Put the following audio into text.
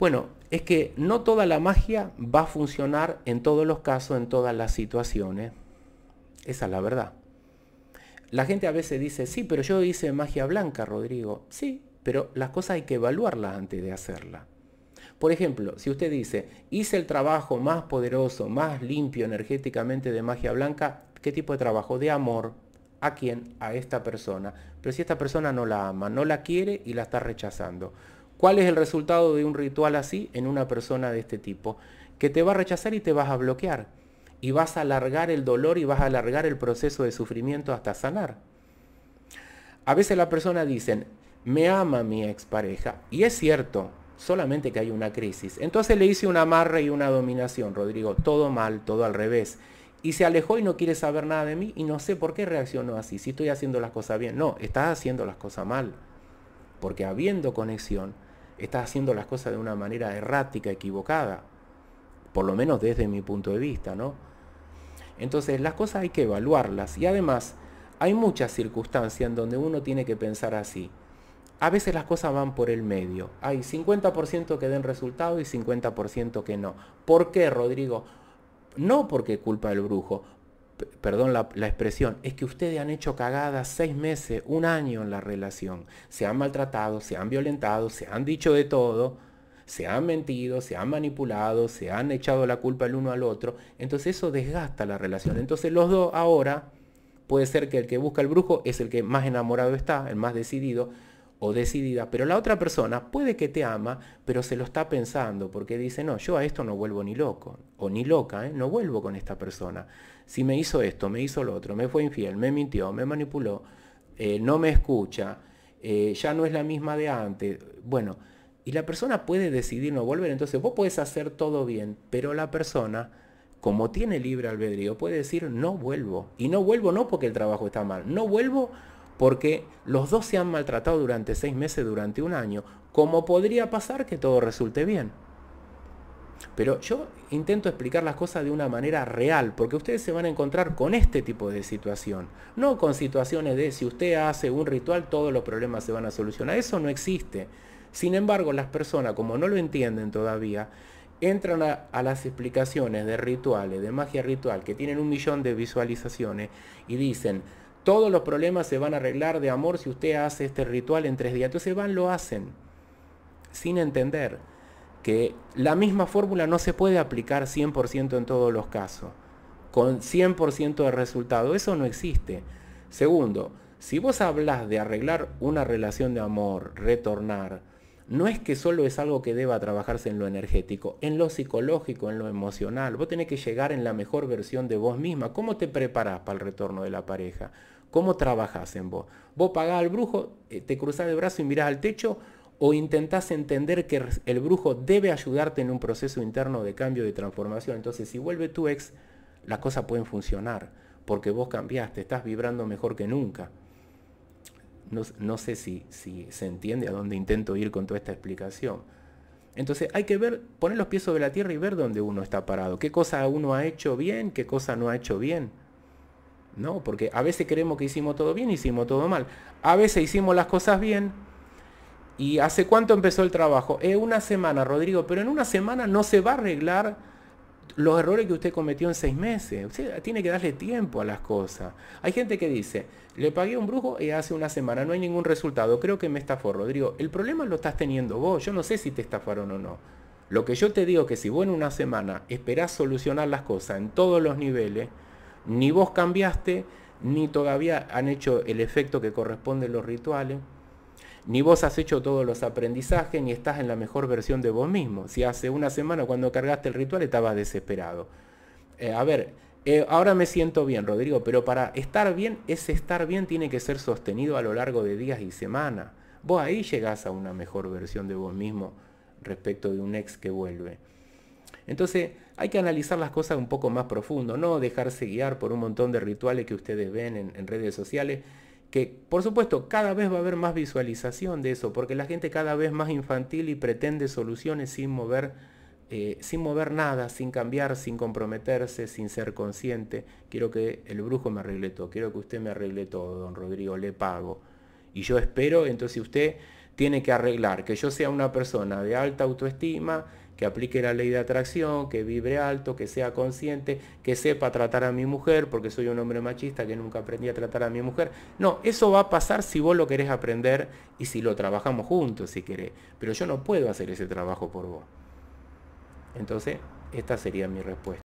Bueno, es que no toda la magia va a funcionar en todos los casos, en todas las situaciones. Esa es la verdad. La gente a veces dice, sí, pero yo hice magia blanca, Rodrigo. Sí, pero las cosas hay que evaluarlas antes de hacerlas. Por ejemplo, si usted dice, hice el trabajo más poderoso, más limpio energéticamente de magia blanca, ¿qué tipo de trabajo? De amor. ¿A quién? A esta persona. Pero si esta persona no la ama, no la quiere y la está rechazando. ¿Cuál es el resultado de un ritual así en una persona de este tipo? Que te va a rechazar y te vas a bloquear. Y vas a alargar el dolor y vas a alargar el proceso de sufrimiento hasta sanar. A veces la persona dicen, me ama mi expareja. Y es cierto, solamente que hay una crisis. Entonces le hice una amarre y una dominación, Rodrigo. Todo mal, todo al revés. Y se alejó y no quiere saber nada de mí y no sé por qué reaccionó así. Si estoy haciendo las cosas bien. No, estás haciendo las cosas mal. Porque habiendo conexión, estás haciendo las cosas de una manera errática, equivocada, por lo menos desde mi punto de vista, ¿no? Entonces las cosas hay que evaluarlas y además hay muchas circunstancias en donde uno tiene que pensar así. A veces las cosas van por el medio. Hay 50% que den resultado y 50% que no. ¿Por qué, Rodrigo? No porque culpa del brujo, perdón la, la, expresión, es que ustedes han hecho cagadas seis meses, un año en la relación. Se han maltratado, se han violentado, se han dicho de todo, se han mentido, se han manipulado, se han echado la culpa el uno al otro. Entonces eso desgasta la relación. Entonces los dos ahora, puede ser que el que busca el brujo es el que más enamorado está, el más decidido, o decidida, pero la otra persona puede que te ama, pero se lo está pensando, porque dice, no, yo a esto no vuelvo ni loco, o ni loca, ¿eh? no vuelvo con esta persona. Si me hizo esto, me hizo lo otro, me fue infiel, me mintió, me manipuló, eh, no me escucha, eh, ya no es la misma de antes. Bueno, y la persona puede decidir no volver, entonces vos puedes hacer todo bien, pero la persona como tiene libre albedrío, puede decir no vuelvo. Y no vuelvo no porque el trabajo está mal, no vuelvo porque los dos se han maltratado durante seis meses, durante un año, como podría pasar que todo resulte bien. Pero yo intento explicar las cosas de una manera real, porque ustedes se van a encontrar con este tipo de situación, no con situaciones de si usted hace un ritual todos los problemas se van a solucionar, eso no existe. Sin embargo, las personas, como no lo entienden todavía, entran a, a, las explicaciones de rituales, de magia ritual, que tienen un millón de visualizaciones, y dicen, todos los problemas se van a arreglar de amor si usted hace este ritual en tres días. Entonces van, lo hacen, sin entender que la misma fórmula no se puede aplicar 100% en todos los casos, con 100% de resultado. Eso no existe. Segundo, si vos hablas de arreglar una relación de amor, retornar, no es que solo es algo que deba trabajarse en lo energético, en lo psicológico, en lo emocional. Vos tenés que llegar en la mejor versión de vos misma. ¿Cómo te preparás para el retorno de la pareja? ¿Cómo trabajás en vos? ¿Vos pagás al brujo, eh, te cruzás de brazo y mirás al techo? ¿O intentás entender que el brujo debe ayudarte en un proceso interno de cambio, de transformación? Entonces, si vuelve tu ex, las cosas pueden funcionar, porque vos cambiaste, estás vibrando mejor que nunca. No, sé si, si se entiende a dónde intento ir con toda esta explicación. Entonces hay que ver, poner los pies sobre la tierra y ver dónde uno está parado. ¿Qué cosa uno ha hecho bien? ¿Qué cosa no ha hecho bien? ¿no? Porque a veces creemos que hicimos todo bien, hicimos todo mal. A veces hicimos las cosas bien. ¿Y hace cuánto empezó el trabajo? es eh, una semana, Rodrigo, pero en una semana no se va a arreglar los errores que usted cometió en seis meses. Usted tiene que darle tiempo a las cosas. Hay gente que dice, le pagué a un brujo y hace una semana no hay ningún resultado. Creo que me estafó, Rodrigo. El problema lo estás teniendo vos. Yo no sé si te estafaron o no. Lo que yo te digo es que si vos en una semana esperás solucionar las cosas en todos los niveles, ni vos cambiaste, ni todavía han hecho el efecto que corresponde los rituales. Ni vos has hecho todos los aprendizajes, ni estás en la mejor versión de vos mismo. Si hace una semana cuando cargaste el ritual estabas desesperado. Eh, a ver, eh, ahora me siento bien, Rodrigo, pero para estar bien, ese estar bien tiene que ser sostenido a lo largo de días y semanas. Vos ahí llegás a una mejor versión de vos mismo respecto de un ex que vuelve. Entonces hay que analizar las cosas un poco más profundo, no dejarse guiar por un montón de rituales que ustedes ven en redes sociales que por supuesto cada vez va a haber más visualización de eso, porque la gente cada vez más infantil y pretende soluciones sin mover, eh, sin mover nada, sin cambiar, sin comprometerse, sin ser consciente. Quiero que el brujo me arregle todo, quiero que usted me arregle todo, don Rodrigo, le pago. Y yo espero, entonces usted tiene que arreglar que yo sea una persona de alta autoestima, que aplique la ley de atracción, que vibre alto, que sea consciente, que sepa tratar a mi mujer, porque soy un hombre machista que nunca aprendí a tratar a mi mujer. No, eso va a pasar si vos lo querés aprender y si lo trabajamos juntos, si querés. Pero yo no puedo hacer ese trabajo por vos. Entonces, esta sería mi respuesta.